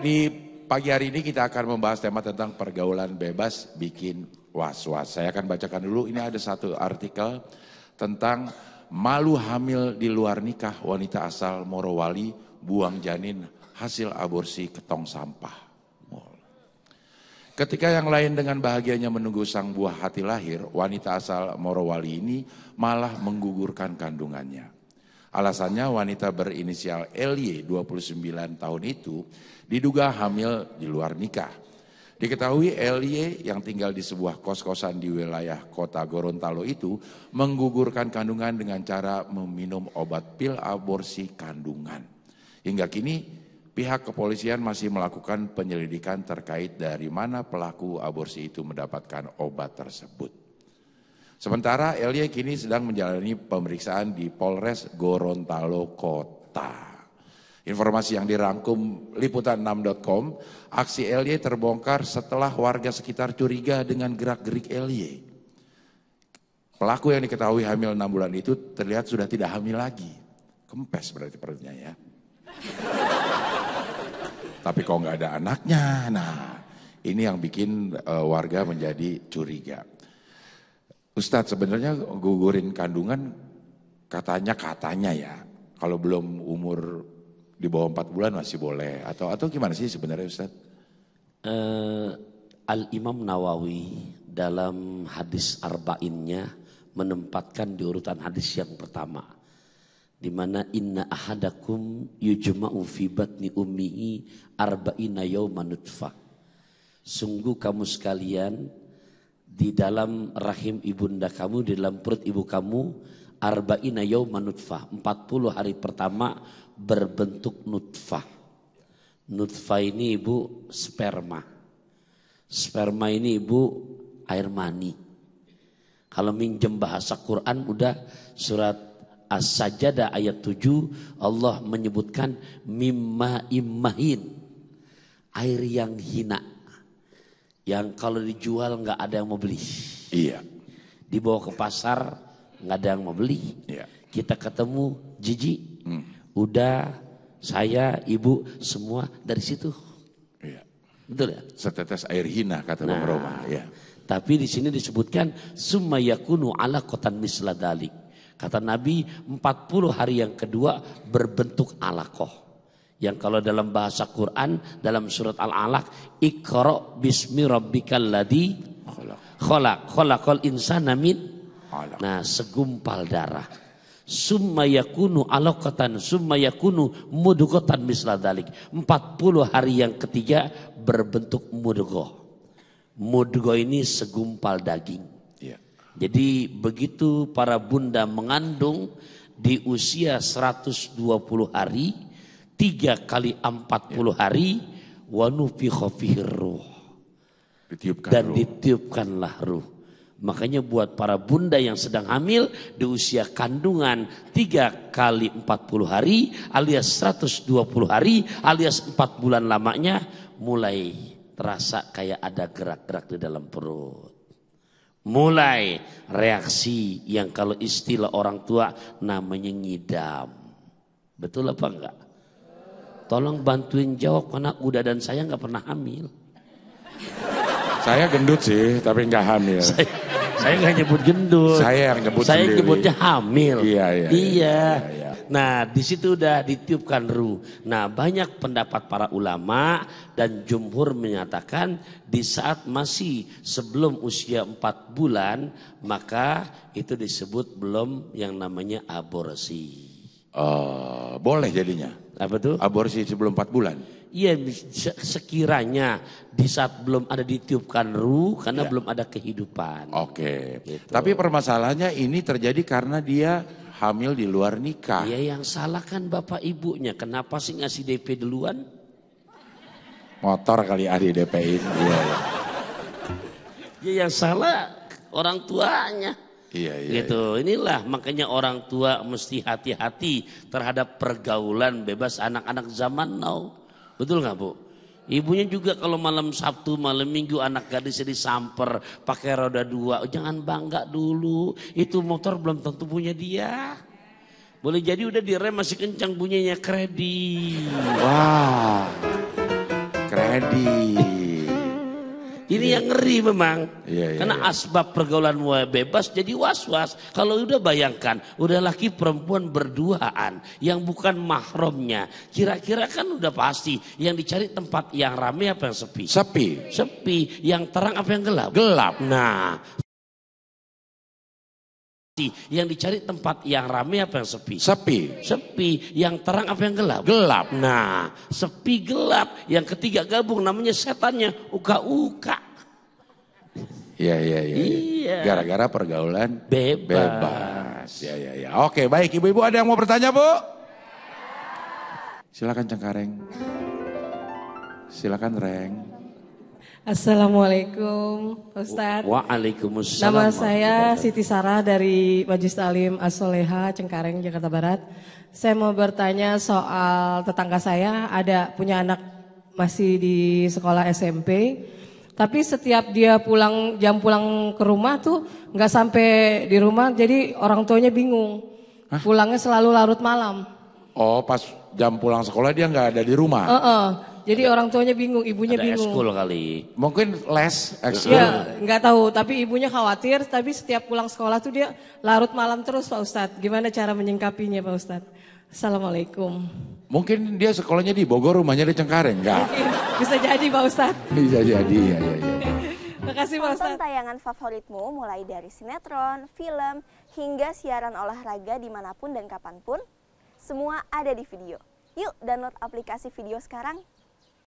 di pagi hari ini kita akan membahas tema tentang pergaulan bebas bikin was-was. Saya akan bacakan dulu, ini ada satu artikel tentang malu hamil di luar nikah wanita asal Morowali buang janin hasil aborsi ke tong sampah. Ketika yang lain dengan bahagianya menunggu sang buah hati lahir, wanita asal Morowali ini malah menggugurkan kandungannya. Alasannya wanita berinisial LY 29 tahun itu diduga hamil di luar nikah. Diketahui LY yang tinggal di sebuah kos-kosan di wilayah kota Gorontalo itu menggugurkan kandungan dengan cara meminum obat pil aborsi kandungan. Hingga kini pihak kepolisian masih melakukan penyelidikan terkait dari mana pelaku aborsi itu mendapatkan obat tersebut. Sementara Elie kini sedang menjalani pemeriksaan di Polres Gorontalo Kota. Informasi yang dirangkum liputan 6.com, aksi Elie terbongkar setelah warga sekitar curiga dengan gerak-gerik Elie. Pelaku yang diketahui hamil 6 bulan itu terlihat sudah tidak hamil lagi. Kempes berarti perutnya ya. Tapi kok nggak ada anaknya, nah ini yang bikin uh, warga menjadi curiga. Ustadz sebenarnya gugurin kandungan katanya katanya ya kalau belum umur di bawah empat bulan masih boleh atau atau gimana sih sebenarnya Ustaz? Uh, eh, Al Imam Nawawi dalam hadis arba'innya menempatkan di urutan hadis yang pertama di mana inna ahadakum yujma'u fi batni ummihi arba'ina yawman nutfah. Sungguh kamu sekalian di dalam rahim ibunda kamu, di dalam perut ibu kamu, arba'ina yauman nutfah. 40 hari pertama berbentuk nutfah. Nutfah ini ibu sperma. Sperma ini ibu air mani. Kalau minjem bahasa Quran udah surat As-Sajadah ayat 7 Allah menyebutkan mimma immahin air yang hina yang kalau dijual nggak ada yang mau beli. Iya. Dibawa ke pasar nggak ada yang mau beli. Iya. Kita ketemu jiji, hmm. udah saya, ibu semua dari situ. Iya. Betul ya? Setetes air hina kata nah, Bang Roma. Ya. Tapi di sini disebutkan sumayakunu yakunu ala kotan misladali. Kata Nabi 40 hari yang kedua berbentuk alakoh. Yang kalau dalam bahasa Quran dalam surat Al-Alaq Iqra bismi rabbikal ladzi khalaq khalaqal insana min Nah, segumpal darah. Summa yakunu alaqatan summa yakunu mudghatan misla dalik. 40 hari yang ketiga berbentuk mudghah. Mudghah ini segumpal daging. ya. Jadi begitu para bunda mengandung di usia 120 hari tiga kali empat ya. puluh hari wanufi ruh dan ditiupkanlah ruh makanya buat para bunda yang sedang hamil di usia kandungan tiga kali empat puluh hari alias seratus dua puluh hari alias empat bulan lamanya mulai terasa kayak ada gerak-gerak di dalam perut mulai reaksi yang kalau istilah orang tua namanya ngidam betul apa enggak tolong bantuin jawab karena Uda dan saya nggak pernah hamil. Saya gendut sih, tapi nggak hamil. Saya, nggak nyebut gendut. Saya yang nyebut Saya sendiri. nyebutnya hamil. Iya, iya, iya. Iya. iya, iya. Nah, di situ udah ditiupkan ruh. Nah, banyak pendapat para ulama dan jumhur menyatakan di saat masih sebelum usia 4 bulan, maka itu disebut belum yang namanya aborsi. Uh, boleh jadinya. Apa tuh? Aborsi sebelum 4 bulan. Iya, sekiranya di saat belum ada ditiupkan ruh karena ya. belum ada kehidupan. Oke. Gitu. Tapi permasalahannya ini terjadi karena dia hamil di luar nikah. Iya, yang salah kan bapak ibunya. Kenapa sih ngasih DP duluan? Motor kali ada ya, DP ini. Iya, ya. ya, yang salah orang tuanya. Iya, iya, gitu. Iya. Inilah makanya orang tua mesti hati-hati terhadap pergaulan bebas anak-anak zaman now. Betul nggak bu? Ibunya juga kalau malam Sabtu, malam Minggu anak gadis jadi samper pakai roda dua. Jangan bangga dulu, itu motor belum tentu punya dia. Boleh jadi udah direm masih kencang bunyinya kredit. Wah, wow. kredit. Ini yang ngeri memang. Ya, ya, Karena ya. asbab pergaulan bebas jadi was-was. Kalau udah bayangkan, udah laki perempuan berduaan yang bukan mahramnya. Kira-kira kan udah pasti yang dicari tempat yang rame apa yang sepi? Sepi. Sepi, yang terang apa yang gelap? Gelap. Nah, pasti. Yang dicari tempat yang ramai apa yang sepi? Sepi. Sepi. Yang terang apa yang gelap? Gelap. Nah, sepi gelap. Yang ketiga gabung namanya setannya uka-uka. Iya, iya, iya. Iya. iya. Gara-gara pergaulan bebas. bebas. Ya, ya, ya. Oke, baik. Ibu-ibu ada yang mau bertanya, Bu? Silakan Cengkareng. Silakan Reng. Assalamualaikum Ustadz. Waalaikumsalam. Nama saya Siti Sarah dari Majlis Alim Asoleha Cengkareng Jakarta Barat. Saya mau bertanya soal tetangga saya ada punya anak masih di sekolah SMP. Tapi setiap dia pulang jam pulang ke rumah tuh nggak sampai di rumah jadi orang tuanya bingung. Pulangnya selalu larut malam. Oh, pas jam pulang sekolah dia nggak ada di rumah. Uh -uh. Jadi orang tuanya bingung, ibunya ada bingung. Ada kali. Mungkin les ekskul. Iya, nggak tahu. Tapi ibunya khawatir. Tapi setiap pulang sekolah tuh dia larut malam terus Pak Ustadz. Gimana cara menyingkapinya Pak Ustadz? Assalamualaikum. Mungkin dia sekolahnya di Bogor, rumahnya di Cengkareng, enggak? Iya, bisa jadi Pak Ustadz. Bisa jadi, ya. ya, iya. Makasih Pak Ustadz. tayangan favoritmu mulai dari sinetron, film, hingga siaran olahraga dimanapun dan kapanpun. Semua ada di video. Yuk download aplikasi video sekarang.